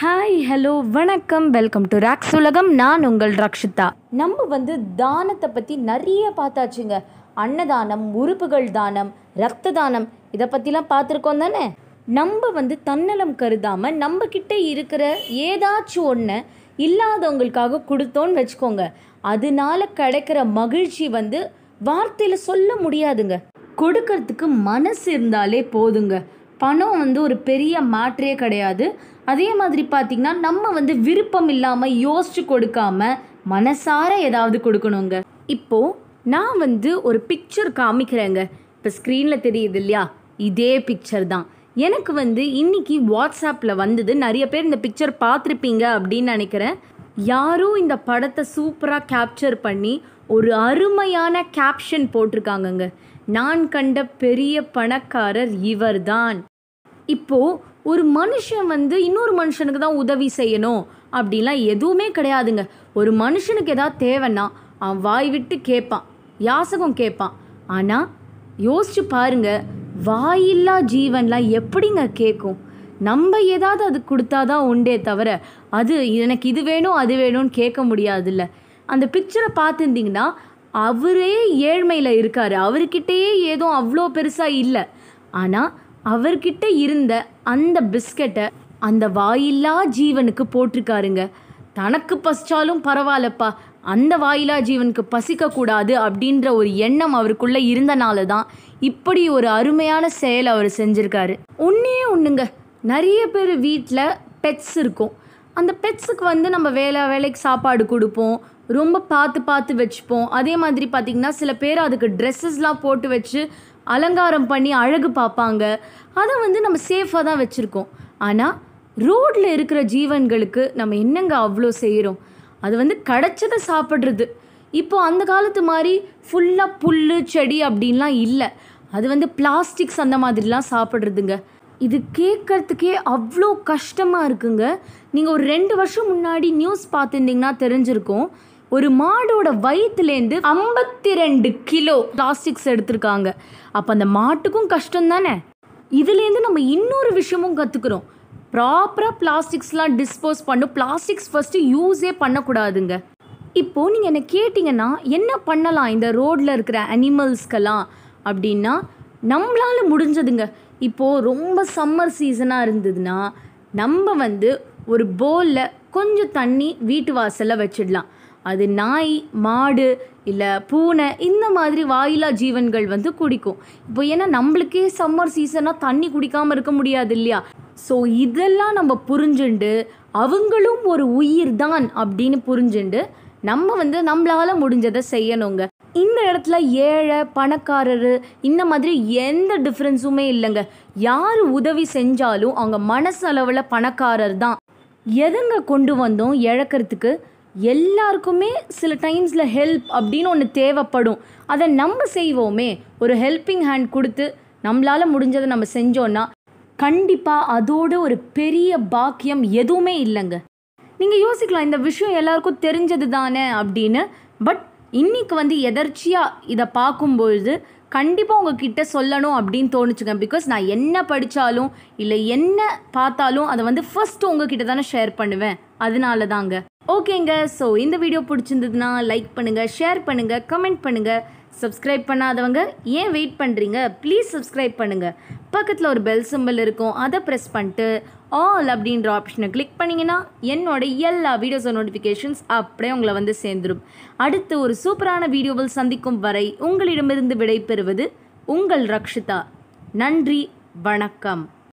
hi hello வணக்கம் welcome to Rocks உலகம் நான் உங்கள் ரக்ஷிதா நம்ம வந்து தானத்தை பற்றி நிறைய பார்த்தாச்சுங்க அன்னதானம் உறுப்புகள் தானம் ரத்த தானம் இதை பற்றிலாம் பார்த்துருக்கோம் தானே நம்ம வந்து தன்னலம் கருதாமல் நம்மக்கிட்ட இருக்கிற ஏதாச்சும் ஒன்று இல்லாதவங்களுக்காக கொடுத்தோன்னு வச்சுக்கோங்க அதனால கிடைக்கிற மகிழ்ச்சி வந்து வார்த்தையில் சொல்ல முடியாதுங்க கொடுக்கறதுக்கு மனசு இருந்தாலே போதுங்க பணம் வந்து ஒரு பெரிய மாற்றே கிடையாது அதே மாதிரி பார்த்தீங்கன்னா நம்ம வந்து விருப்பம் இல்லாமல் யோசித்து கொடுக்காம மனசார ஏதாவது கொடுக்கணுங்க இப்போது நான் வந்து ஒரு பிக்சர் காமிக்கிறேங்க இப்போ ஸ்க்ரீனில் தெரியுது இல்லையா இதே பிக்சர் தான் எனக்கு வந்து இன்னைக்கு வாட்ஸ்அப்பில் வந்தது நிறைய பேர் இந்த பிக்சர் பார்த்துருப்பீங்க அப்படின்னு நினைக்கிறேன் யாரும் இந்த படத்தை சூப்பராக கேப்சர் பண்ணி ஒரு அருமையான கேப்ஷன் போட்டிருக்காங்கங்க நான் கண்ட பெரிய பணக்காரர் இவர்தான் இப்போது ஒரு மனுஷன் வந்து இன்னொரு மனுஷனுக்கு தான் உதவி செய்யணும் அப்படிலாம் எதுவுமே கிடையாதுங்க ஒரு மனுஷனுக்கு எதாவது தேவைன்னா அவன் வாய் விட்டு கேட்பான் யாசகம் கேட்பான் ஆனால் யோசிச்சு பாருங்க வாயில்லா ஜீவன்லாம் எப்படிங்க கேட்கும் நம்ம ஏதாவது அது கொடுத்தாதான் உண்டே தவிர அது எனக்கு இது வேணும் அது வேணும்னு கேட்க முடியாதுல்ல அந்த பிக்சரை பார்த்துருந்தீங்கன்னா அவரே ஏழ்மையில் இருக்கார் அவர்கிட்டயே ஏதும் அவ்வளோ பெருசாக இல்லை ஆனால் அவர்கிட்ட இருந்த அந்த பிஸ்கட்டை அந்த வாயில்லா ஜீவனுக்கு போட்டிருக்காருங்க தனக்கு பசிச்சாலும் பரவாயில்லப்பா அந்த வாயிலா ஜீவனுக்கு பசிக்கக்கூடாது அப்படின்ற ஒரு எண்ணம் அவருக்குள்ளே இருந்தனால தான் இப்படி ஒரு அருமையான செயல் அவர் செஞ்சுருக்காரு ஒன்றே ஒன்றுங்க நிறைய பேர் வீட்டில் பெட்ஸ் இருக்கும் அந்த பெட்ஸுக்கு வந்து நம்ம வேலை வேலைக்கு சாப்பாடு கொடுப்போம் ரொம்ப பார்த்து பார்த்து வச்சுப்போம் அதே மாதிரி பார்த்திங்கன்னா சில பேர் அதுக்கு ட்ரெஸ்ஸஸ்லாம் போட்டு வச்சு அலங்காரம் பண்ணி அழகு பார்ப்பாங்க அதை வந்து நம்ம சேஃபாக தான் வச்சுருக்கோம் ஆனால் ரோட்டில் இருக்கிற ஜீவன்களுக்கு நம்ம என்னங்க அவ்வளோ செய்கிறோம் அது வந்து கிடச்சதை சாப்பிட்றது இப்போது அந்த காலத்து மாதிரி ஃபுல்லாக புல் செடி அப்படின்லாம் இல்லை அது வந்து பிளாஸ்டிக்ஸ் அந்த மாதிரிலாம் சாப்பிட்றதுங்க இது கேட்குறதுக்கே அவ்வளோ கஷ்டமாக இருக்குங்க நீங்கள் ஒரு ரெண்டு வருஷம் முன்னாடி நியூஸ் பார்த்துருந்தீங்கன்னா தெரிஞ்சிருக்கோம் ஒரு மாடோட வயிற்றுலேருந்து ஐம்பத்தி ரெண்டு கிலோ பிளாஸ்டிக்ஸ் எடுத்திருக்காங்க அப்போ அந்த மாட்டுக்கும் கஷ்டம் தானே இதுலேருந்து நம்ம இன்னொரு விஷயமும் கற்றுக்குறோம் ப்ராப்பராக பிளாஸ்டிக்ஸ்லாம் டிஸ்போஸ் பண்ணும் பிளாஸ்டிக்ஸ் ஃபஸ்ட்டு யூஸே பண்ணக்கூடாதுங்க இப்போது நீங்கள் என்ன கேட்டிங்கன்னா என்ன பண்ணலாம் இந்த ரோட்டில் இருக்கிற அனிமல்ஸ்க்கெல்லாம் அப்படின்னா நம்மளால் முடிஞ்சதுங்க இப்போது ரொம்ப சம்மர் சீசனாக இருந்ததுன்னா நம்ம வந்து ஒரு போலில் கொஞ்சம் தண்ணி வீட்டு வாசலில் வச்சிடலாம் அது நாய் மாடு இல்லை பூனை இந்த மாதிரி வாயிலா ஜீவன்கள் வந்து குடிக்கும் இப்போ ஏன்னா நம்மளுக்கே சம்மர் சீசனாக தண்ணி குடிக்காமல் இருக்க முடியாது இல்லையா ஸோ இதெல்லாம் நம்ம புரிஞ்சுண்டு அவங்களும் ஒரு உயிர் தான் அப்படின்னு புரிஞ்சுண்டு நம்ம வந்து நம்மளால் முடிஞ்சதை செய்யணுங்க இந்த இடத்துல ஏழை பணக்காரர் இந்த மாதிரி எந்த டிஃப்ரென்ஸுமே இல்லைங்க யார் உதவி செஞ்சாலும் அவங்க மனசளவில் பணக்காரர் தான் எதுங்க கொண்டு வந்தோம் இழக்கிறதுக்கு எல்லாருக்குமே சில டைம்ஸில் ஹெல்ப் அப்படின்னு ஒன்று தேவைப்படும் அதை நம்ம செய்வோமே ஒரு ஹெல்பிங் ஹேண்ட் கொடுத்து நம்மளால் முடிஞ்சதை நம்ம செஞ்சோன்னா கண்டிப்பாக அதோட ஒரு பெரிய பாக்கியம் எதுவுமே இல்லைங்க நீங்கள் யோசிக்கலாம் இந்த விஷயம் எல்லாருக்கும் தெரிஞ்சது தானே அப்படின்னு பட் இன்றைக்கி வந்து எதர்ச்சியாக இதை பார்க்கும்பொழுது கண்டிப்பாக உங்ககிட்ட சொல்லணும் அப்படின்னு தோணுச்சுங்க பிகாஸ் நான் என்ன படித்தாலும் இல்லை என்ன பார்த்தாலும் அதை வந்து ஃபஸ்ட்டு உங்ககிட்ட தானே ஷேர் பண்ணுவேன் அதனால தாங்க ஓகேங்க ஸோ இந்த வீடியோ பிடிச்சிருந்ததுன்னா லைக் பண்ணுங்கள் ஷேர் பண்ணுங்கள் கமெண்ட் பண்ணுங்கள் சப்ஸ்கிரைப் பண்ணாதவங்க ஏன் வெயிட் பண்ணுறீங்க ப்ளீஸ் சப்ஸ்கிரைப் பண்ணுங்கள் பக்கத்தில் ஒரு பெல் சிம்பிள் இருக்கும் அதை ப்ரெஸ் பண்ணிட்டு ஆல் அப்படின்ற ஆப்ஷனை கிளிக் பண்ணிங்கன்னா என்னோடய எல்லா வீடியோஸோட நோட்டிஃபிகேஷன்ஸ் அப்படியே உங்களை வந்து சேர்ந்துடும் அடுத்து ஒரு சூப்பரான வீடியோவில் சந்திக்கும் வரை உங்களிடமிருந்து விடைபெறுவது உங்கள் ரக்ஷிதா நன்றி வணக்கம்